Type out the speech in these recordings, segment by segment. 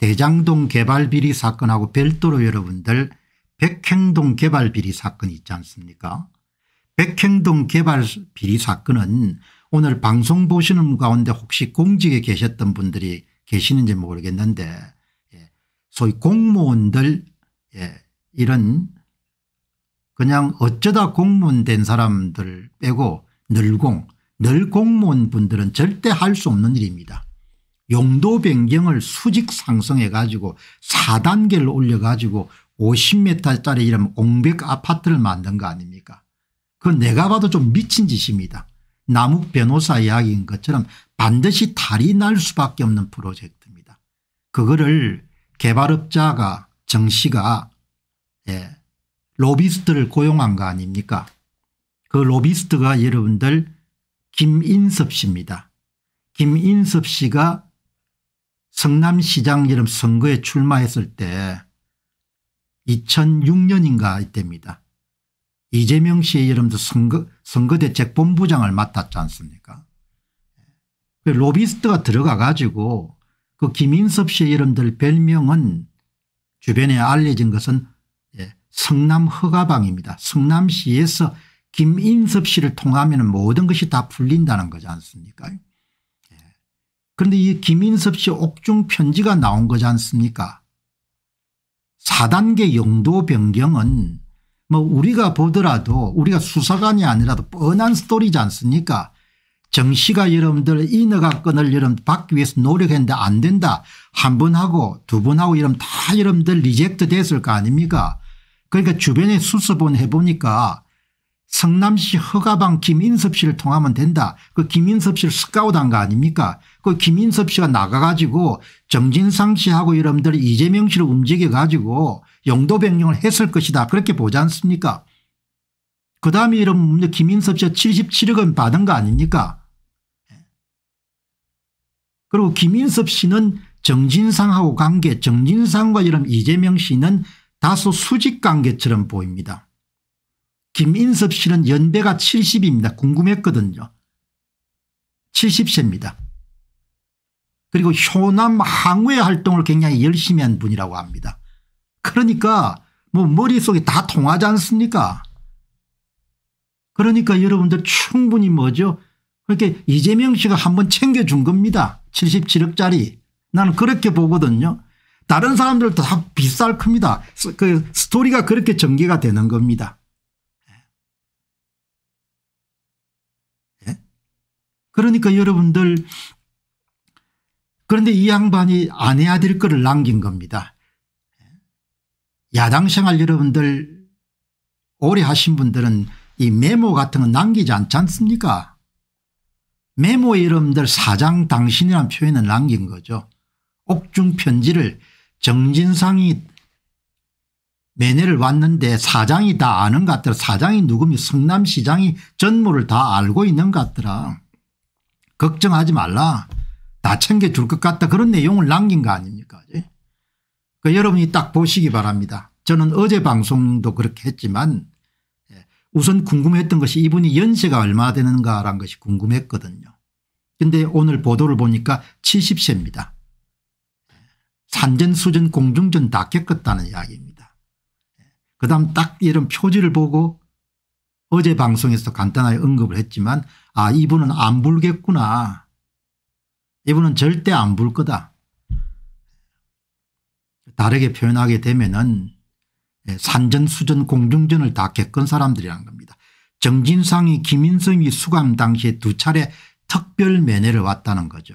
대장동 개발 비리 사건하고 별도로 여러분들 백행동 개발 비리 사건 있지 않습니까 백행동 개발 비리 사건은 오늘 방송 보시는 가운데 혹시 공직에 계셨던 분들이 계시는지 모르겠는데 예, 소위 공무원들 예, 이런 그냥 어쩌다 공무원 된 사람들 빼고 늘 공 늘 공무원 분들은 절대 할 수 없는 일입니다. 용도 변경을 수직 상승해 가지고 4단계를 올려 가지고 50m짜리 이런 옹벽 아파트를 만든 거 아닙니까 그건 내가 봐도 좀 미친 짓입니다. 남욱 변호사 이야기인 것처럼 반드시 탈이 날 수밖에 없는 프로젝트입니다. 그거를 개발업자가 정 씨가 예, 로비스트를 고용한 거 아닙니까 그 로비스트가 여러분들 김인섭 씨입니다. 김인섭 씨가 성남시장 이름 선거에 출마했을 때 2006년인가 이때입니다. 이재명 씨의 이름도 선거, 선거대책본부장을 맡았지 않습니까 그 로비스트가 들어가 가지고 그 김인섭 씨의 이름들 별명은 주변에 알려진 것은 예, 성남 허가방입니다. 성남시에서 김인섭 씨를 통하면 모든 것이 다 풀린다는 거지 않습니까 그런데 이 김인섭 씨 옥중 편지가 나온 거지 않습니까 4단계 용도 변경은 뭐 우리가 보더라도 우리가 수사관이 아니라도 뻔한 스토리지 않습니까 정씨가 여러분들 인허가 끈을 여러분 받기 위해서 노력했는데 안 된다. 한 번 하고 두 번 하고 이러면 다 여러분들 리젝트 됐을 거 아닙니까 그러니까 주변에 수습은 해보니까 성남시 허가방 김인섭씨를 통하면 된다. 그 김인섭씨를 스카우트한 거 아닙니까? 그 김인섭씨가 나가가지고 정진상씨하고 여러분들 이재명씨를 움직여가지고 용도 변경을 했을 것이다. 그렇게 보지 않습니까? 그 다음에 여러분 김인섭씨가 77억 원 받은 거 아닙니까? 그리고 김인섭씨는 정진상하고 관계 정진상과 이런 이재명씨는 다소 수직 관계처럼 보입니다. 김인섭 씨는 연배가 70입니다. 궁금했거든요. 70세입니다. 그리고 효남 항우의 활동을 굉장히 열심히 한 분이라고 합니다. 그러니까 뭐 머릿속이 다 통하지 않습니까? 그러니까 여러분들 충분히 뭐죠? 그렇게 이재명 씨가 한 번 챙겨준 겁니다. 77억짜리. 나는 그렇게 보거든요. 다른 사람들 도다 비쌀 겁니다. 그 스토리가 그렇게 전개가 되는 겁니다. 그러니까 여러분들 그런데 이 양반이 안 해야 될 것을 남긴 겁니다. 야당 생활 여러분들 오래 하신 분들은 이 메모 같은 건 남기지 않지 않습니까 메모에 여러분들 사장 당신이란 표현을 남긴 거죠. 옥중 편지를 정진상이 매내를 왔는데 사장이 다 아는 것 같더라. 사장이 누구니 성남시장이 전모를 다 알고 있는 것 같더라. 걱정하지 말라. 다 챙겨줄 것 같다. 그런 내용을 남긴 거 아닙니까? 그 여러분이 딱 보시기 바랍니다. 저는 어제 방송도 그렇게 했지만 예, 우선 궁금했던 것이 이분이 연세가 얼마 되는가라는 것이 궁금했거든요. 근데 오늘 보도를 보니까 70세입니다. 예, 산전수전 공중전 다 겪었다는 이야기입니다. 예, 그 다음 딱 이런 표지를 보고 어제 방송에서 간단하게 언급을 했지만 아 이분은 안 불겠구나. 이분은 절대 안 불 거다. 다르게 표현하게 되면 은 예, 산전 수전 공중전을 다 겪은 사람들이란 겁니다. 정진상이 김인성이 수감 당시에 두 차례 특별 면회를 왔다는 거죠.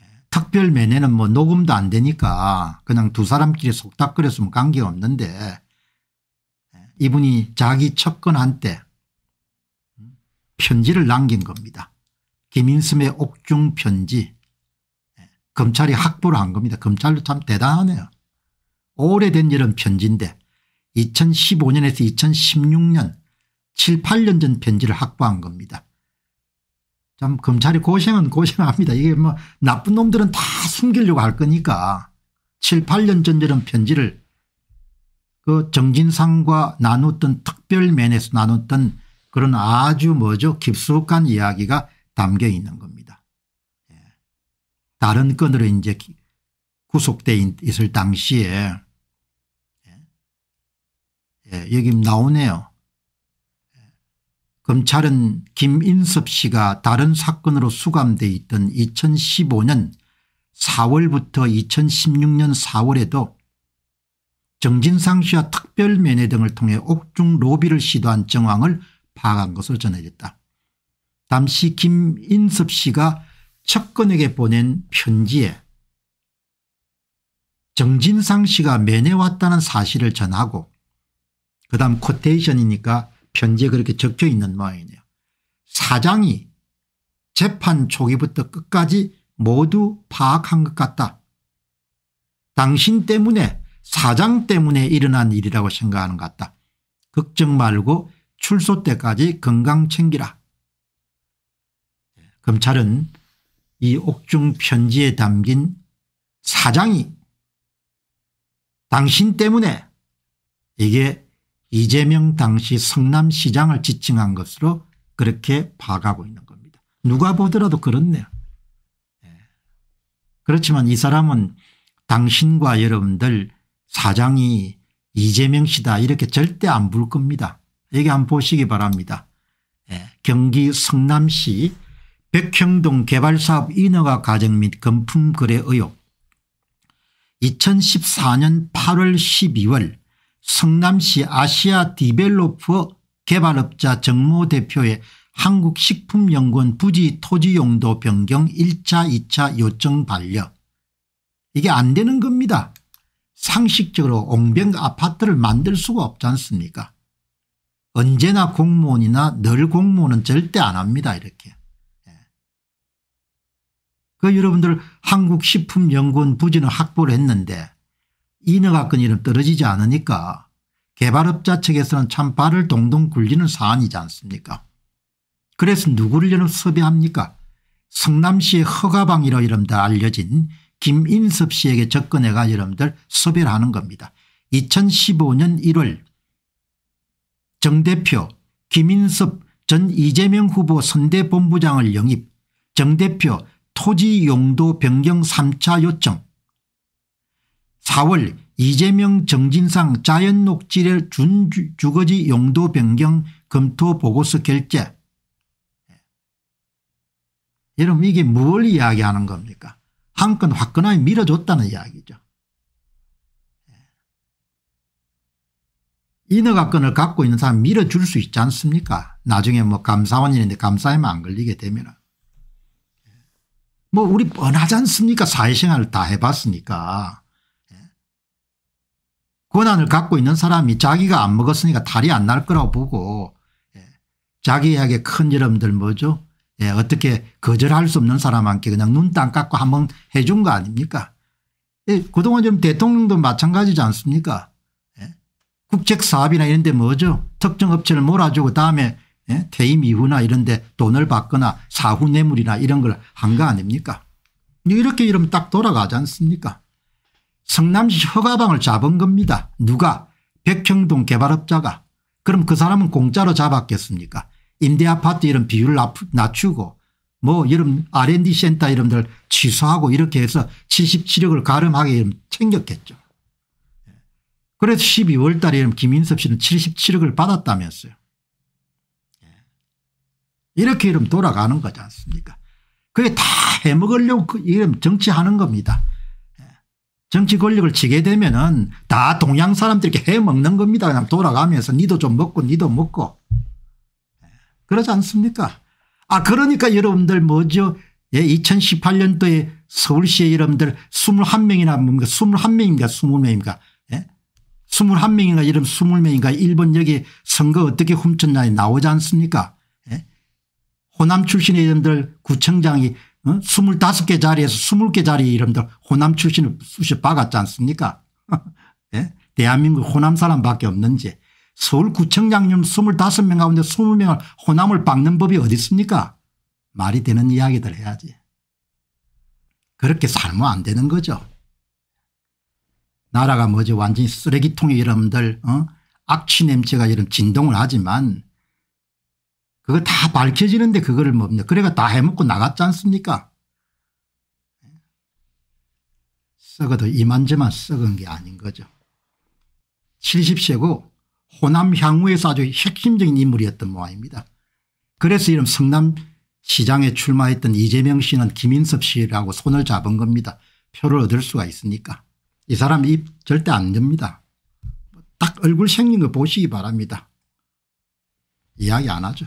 예, 특별 면회는 뭐 녹음도 안 되니까 그냥 두 사람끼리 속닥거렸으면 관계없는데 예, 이분이 자기 첫건한때 편지를 남긴 겁니다. 김인섬의 옥중 편지. 예, 검찰이 확보를 한 겁니다. 검찰도 참 대단하네요. 오래된 이런 편지인데 2015년에서 2016년 7, 8년 전 편지를 확보한 겁니다. 참 검찰이 고생은 고생합니다. 이게 뭐 나쁜 놈들은 다 숨기려고 할 거니까 7, 8년 전 이런 편지를 그 정진상과 나눴던 특별면에서 나눴던 그런 아주 뭐죠 깊숙한 이야기가 담겨 있는 겁니다. 예. 다른 건으로 이제 구속돼 있을 당시에 예. 예, 여기 나오네요. 검찰은 김인섭 씨가 다른 사건으로 수감돼 있던 2015년 4월부터 2016년 4월에도 정진상 씨와 특별면회 등을 통해 옥중 로비를 시도한 정황을 파악한 것으로 전해졌다. 당시 김인섭 씨가 척건에게 보낸 편지에 정진상 씨가 면해왔다는 사실을 전하고 그 다음 코테이션이니까 편지에 그렇게 적혀 있는 모양이네요. 사장이 재판 초기부터 끝까지 모두 파악한 것 같다. 당신 때문에 사장 때문에 일어난 일이라고 생각하는 것 같다. 걱정 말고 출소 때까지 건강 챙기라. 검찰은 이 옥중 편지에 담긴 사장이 당신 때문에 이게 이재명 당시 성남시장을 지칭한 것으로 그렇게 파악하고 있는 겁니다. 누가 보더라도 그렇네요. 예. 그렇지만 이 사람은 당신과 여러분들 사장이 이재명 씨다 이렇게 절대 안부 겁니다. 여기 한번 보시기 바랍니다. 예, 경기 성남시 백형동 개발사업 인허가 과정 및 금품 거래 의혹 2014년 8월 12월 성남시 아시아 디벨로퍼 개발업자 정모 대표의 한국식품연구원 부지 토지용도 변경 1차 2차 요청 반려 이게 안 되는 겁니다. 상식적으로 옹병 아파트를 만들 수가 없지 않습니까 언제나 공무원이나 늘 공무원은 절대 안 합니다. 이렇게. 예. 그 여러분들 한국식품연구원 부지는 확보를 했는데 인허가권 이름 떨어지지 않으니까 개발업자 측에서는 참 발을 동동 굴리는 사안이지 않습니까 그래서 누구를 이름 섭외합니까 성남시의 허가방이라 고 이름들 알려진 김인섭 씨에게 접근해가 여러분들 섭외를 하는 겁니다. 2015년 1월 정 대표, 김인섭 전 이재명 후보 선대본부장을 영입, 정 대표 토지 용도 변경 3차 요청 4월 이재명 정진상 자연녹지를 준 주거지 용도 변경 검토 보고서 결제 여러분 이게 뭘 이야기하는 겁니까? 한 건 화끈하게 밀어줬다는 이야기죠. 인허가권을 갖고 있는 사람 밀어줄 수 있지 않습니까 나중에 뭐 감사원인데 감사에만 안 걸리게 되면 뭐 우리 뻔하지 않습니까 사회생활을 다 해봤으니까 권한을 갖고 있는 사람이 자기가 안 먹었으니까 탈이 안 날 거라고 보고 예. 자기에게 큰 여러분들 뭐죠 예, 어떻게 거절할 수 없는 사람한테 그냥 눈땅 깎고 한번 해준 거 아닙니까 예, 그동안 좀 대통령도 마찬가지지 않습니까 국책사업이나 이런 데 뭐죠 특정 업체를 몰아주고 다음에 예? 퇴임 이후나 이런 데 돈을 받거나 사후 뇌물이나 이런 걸 한 거 아닙니까 이렇게 이러면 딱 돌아가지 않습니까 성남시 허가방을 잡은 겁니다 누가 백형동 개발업자가 그럼 그 사람은 공짜로 잡았겠습니까 임대아파트 이런 비율을 낮추고 뭐 이런 R&D 센터 이런들 취소하고 이렇게 해서 77억을 가름하게 챙겼겠죠. 그래서 12월 달에 김인섭 씨는 77억을 받았다면서요. 예. 이렇게 이름 돌아가는 거지 않습니까? 그게 다 해먹으려고 그 이름 정치하는 겁니다. 예. 정치 권력을 지게 되면은 다 동양 사람들이 해먹는 겁니다. 그냥 돌아가면서 니도 좀 먹고 니도 먹고. 예. 그러지 않습니까? 아 그러니까 여러분들 뭐죠? 예, 2018년도에 서울시의 여러분들 21명이나 뭡니까? 21명입니까? 20명입니까? 21명인가 이름 20명인가 일본 여기 선거 어떻게 훔쳤냐에 나오지 않습니까 예? 호남 출신의 이름들 구청장이 어? 25개 자리에서 20개 자리 이름들 호남 출신을 수시 박았지 않습니까 예? 대한민국 호남 사람밖에 없는지 서울구청장님 25명 가운데 20명을 호남을 박는 법이 어디 있습니까 말이 되는 이야기들 해야지 그렇게 살면 안 되는 거죠 나라가 뭐지 완전히 쓰레기통에 이름들 어? 악취 냄새가 이런 진동을 하지만 그거 다 밝혀지는데 그거를 뭡니까 그래가 다 해먹고 나갔지 않습니까 썩어도 이만저만 썩은 게 아닌 거죠 70세고 호남 향후에서 아주 핵심적인 인물이었던 모양입니다 그래서 이런 성남 시장에 출마했던 이재명 씨는 김인섭 씨라고 손을 잡은 겁니다 표를 얻을 수가 있으니까 이 사람 입 절대 안 엽니다. 딱 얼굴 생긴 거 보시기 바랍니다. 이야기 안 하죠.